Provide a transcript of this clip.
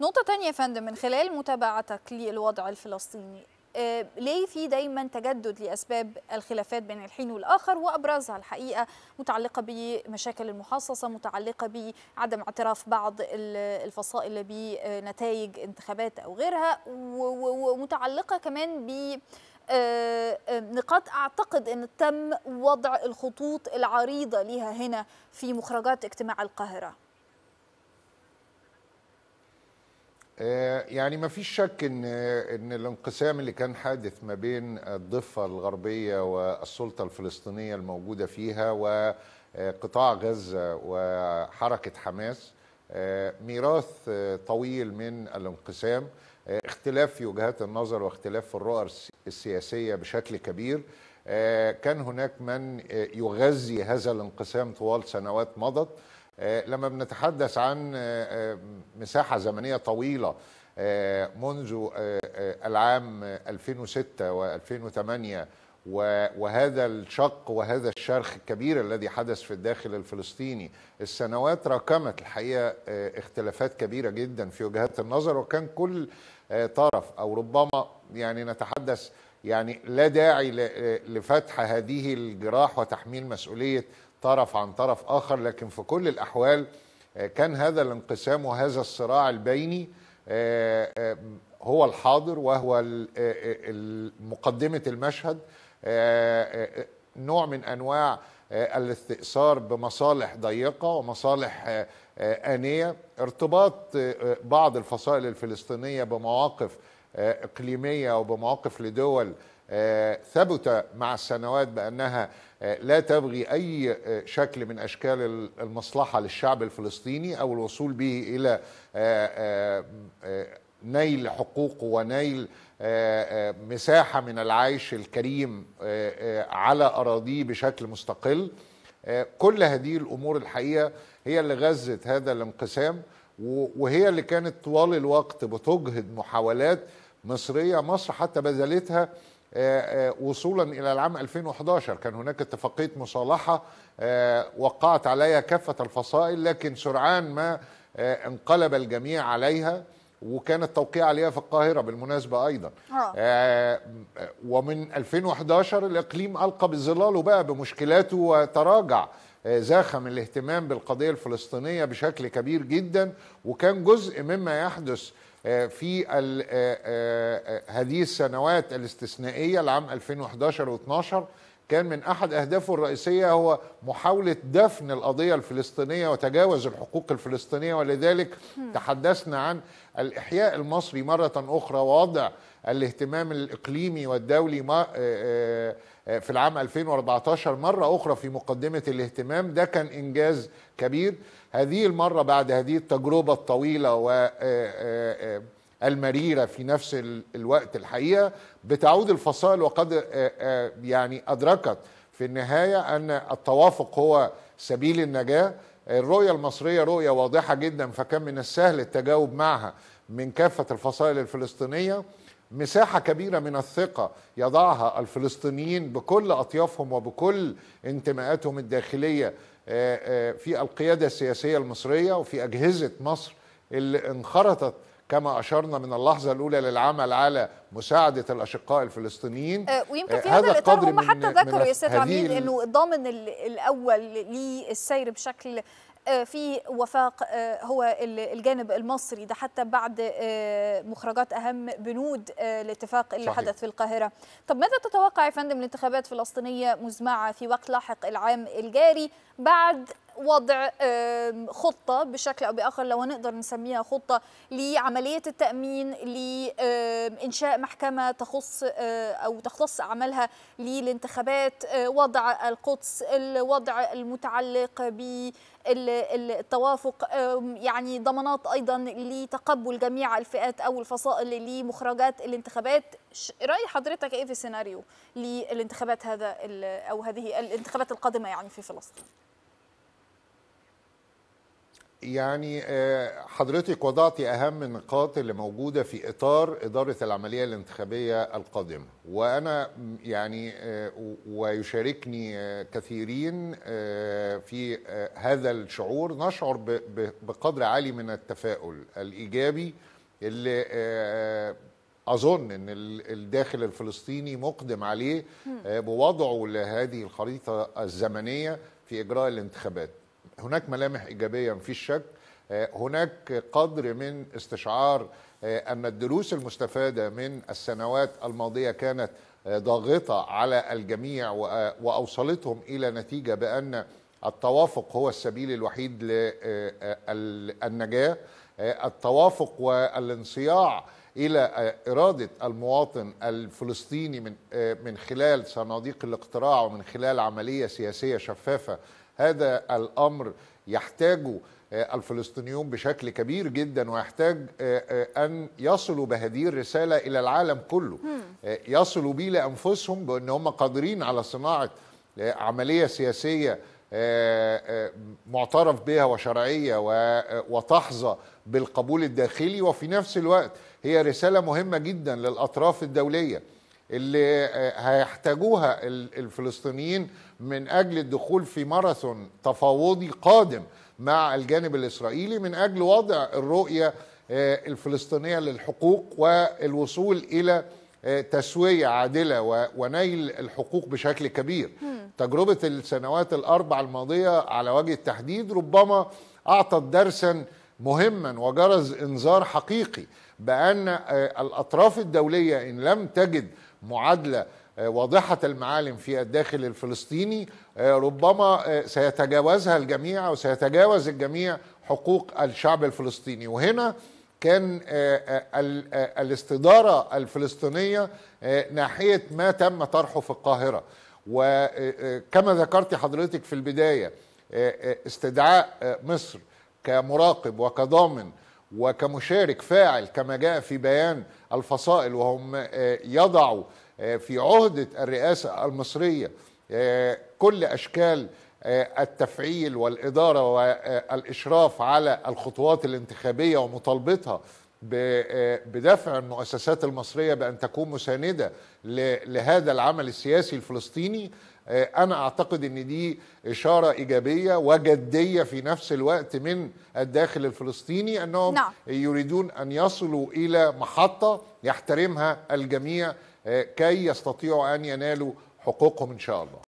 نقطة تانية يا فندم من خلال متابعتك للوضع الفلسطيني آه، ليه في دايما تجدد لاسباب الخلافات بين الحين والاخر وابرزها الحقيقه متعلقه بمشاكل المحاصصه متعلقه بعدم اعتراف بعض الفصائل بنتائج انتخابات او غيرها ومتعلقه كمان ب آه، آه، نقاط اعتقد ان تم وضع الخطوط العريضه ليها هنا في مخرجات اجتماع القاهره آه، يعني ما فيش شك ان ان الانقسام اللي كان حادث ما بين الضفه الغربيه والسلطه الفلسطينيه الموجوده فيها وقطاع آه، غزه وحركه حماس آه، ميراث طويل من الانقسام اختلاف في وجهات النظر واختلاف في الرؤى السياسيه بشكل كبير كان هناك من يغذي هذا الانقسام طوال سنوات مضت آه، لما بنتحدث عن آه، آه، مساحة زمنية طويلة منذ العام 2006 و2008 وهذا الشق وهذا الشرخ الكبير الذي حدث في الداخل الفلسطيني السنوات راكمت الحقيقة اختلافات كبيرة جدا في وجهات النظر وكان كل طرف أو ربما يعني نتحدث يعني لا داعي لفتح هذه الجراح وتحميل مسؤولية طرف عن طرف آخر لكن في كل الأحوال آه، كان هذا الانقسام وهذا الصراع البيني آه، آه، هو الحاضر وهو مقدمة المشهد نوع من أنواع الاستئثار بمصالح ضيقة ومصالح آنية ارتباط بعض الفصائل الفلسطينية بمواقف إقليمية وبمواقف لدول آه، ثبت مع السنوات بأنها آه، لا تبغي أي آه، شكل من أشكال المصلحة للشعب الفلسطيني أو الوصول به إلى نيل حقوقه ونيل مساحة من العيش الكريم على أراضيه بشكل مستقل كل هذه الأمور الحقيقة هي اللي غذت هذا الانقسام وهي اللي كانت طوال الوقت بتجهد محاولات مصرية مصر حتى بذلتها آه، آه، وصولا الى العام 2011 كان هناك اتفاقيه مصالحه آه، وقعت عليها كافه الفصائل لكن سرعان ما انقلب الجميع عليها وكان التوقيع عليها في القاهره بالمناسبه ايضا آه ومن 2011 الاقليم القى بظلاله بقى بمشكلاته وتراجع آه زاخم الاهتمام بالقضيه الفلسطينيه بشكل كبير جدا وكان جزء مما يحدث آه، في آه، آه، هذه السنوات الاستثنائيه العام 2011 و12 كان من احد اهدافه الرئيسيه هو محاوله دفن القضيه الفلسطينيه وتجاوز الحقوق الفلسطينيه ولذلك تحدثنا عن الاحياء المصري مره اخرى ووضع الاهتمام الاقليمي والدولي آه، آه، آه، في العام 2014 مره اخرى في مقدمه الاهتمام ده كان انجاز كبير هذه المره بعد هذه التجربه الطويله و المريره في نفس الوقت الحقيقه بتعود الفصائل وقد يعني ادركت في النهايه ان التوافق هو سبيل النجاه الرؤيه المصريه رؤيه واضحه جدا فكان من السهل التجاوب معها من كافه الفصائل الفلسطينيه مساحة كبيرة من الثقة يضعها الفلسطينيين بكل أطيافهم وبكل انتماءاتهم الداخلية في القيادة السياسية المصرية وفي أجهزة مصر اللي انخرطت كما اشرنا من اللحظه الاولى للعمل على مساعده الاشقاء الفلسطينيين أه، ويمكن في آه، هذا الاطار هم حتى ذكروا يا استاذ عميد انه الضامن الاول للسير بشكل أه، في وفاق هو الجانب المصري ده حتى بعد مخرجات اهم بنود الاتفاق اللي صحيح. حدث في القاهره طب ماذا تتوقع يا فندم الانتخابات الفلسطينيه مزمعه في وقت لاحق العام الجاري بعد وضع خطه بشكل او باخر لو نقدر نسميها خطه لعمليه التامين لانشاء محكمه تخص آه، او تختص عملها للانتخابات آه، وضع القدس الوضع المتعلق ب التوافق يعني ضمانات ايضا لتقبل جميع الفئات او الفصائل لمخرجات الانتخابات راي حضرتك ايه في السيناريو للانتخابات هذا او هذه الانتخابات القادمه يعني في فلسطين يعني آه، حضرتك وضعتي أهم النقاط اللي موجودة في إطار إدارة العملية الانتخابية القادمة وأنا يعني آه، ويشاركني آه، كثيرين في هذا الشعور نشعر بقدر عالي من التفاؤل الإيجابي اللي أظن أن الداخل الفلسطيني مقدم عليه بوضعه لهذه الخريطة الزمنية في إجراء الانتخابات هناك ملامح ايجابيه مفيش شك آه، هناك قدر من استشعار آه، ان الدروس المستفاده من السنوات الماضيه كانت آه، ضاغطه على الجميع واوصلتهم الى نتيجه بان التوافق هو السبيل الوحيد للنجاه التوافق والانصياع الى اراده المواطن الفلسطيني من من خلال صناديق الاقتراع ومن خلال عمليه سياسيه شفافه هذا الامر يحتاجه آه، الفلسطينيون بشكل كبير جدا ويحتاج آه، آه، ان يصلوا بهذه الرساله الى العالم كله يصلوا بيه لانفسهم بان هم قادرين على صناعه عمليه سياسيه معترف بها وشرعيه وتحظى بالقبول الداخلي وفي نفس الوقت هي رساله مهمه جدا للاطراف الدوليه اللي آه، هيحتاجوها الفلسطينيين من اجل الدخول في ماراثون تفاوضي قادم مع الجانب الاسرائيلي من اجل وضع الرؤيه آه، الفلسطينيه للحقوق والوصول الى آه، تسويه عادله ونيل الحقوق بشكل كبير. تجربه السنوات الاربع الماضيه على وجه التحديد ربما اعطت درسا مهما وجرز انذار حقيقي بان الاطراف الدوليه ان لم تجد معادله آه، واضحه المعالم في الداخل الفلسطيني آه، ربما آه، سيتجاوزها الجميع وسيتجاوز الجميع حقوق الشعب الفلسطيني وهنا كان الاستداره الفلسطينيه ناحيه ما تم طرحه في القاهره وكما ذكرت حضرتك في البدايه استدعاء مصر كمراقب وكضامن وكمشارك فاعل كما جاء في بيان الفصائل وهم آه، يضعوا آه، في عهدة الرئاسة المصرية آه، كل أشكال التفعيل والإدارة والإشراف على الخطوات الانتخابية ومطالبتها بدفع المؤسسات المصرية بأن تكون مساندة لهذا العمل السياسي الفلسطيني آه، انا اعتقد ان دي اشاره ايجابيه وجديه في نفس الوقت من الداخل الفلسطيني انهم نعم. يريدون ان يصلوا الى محطه يحترمها الجميع آه، كي يستطيعوا ان ينالوا حقوقهم ان شاء الله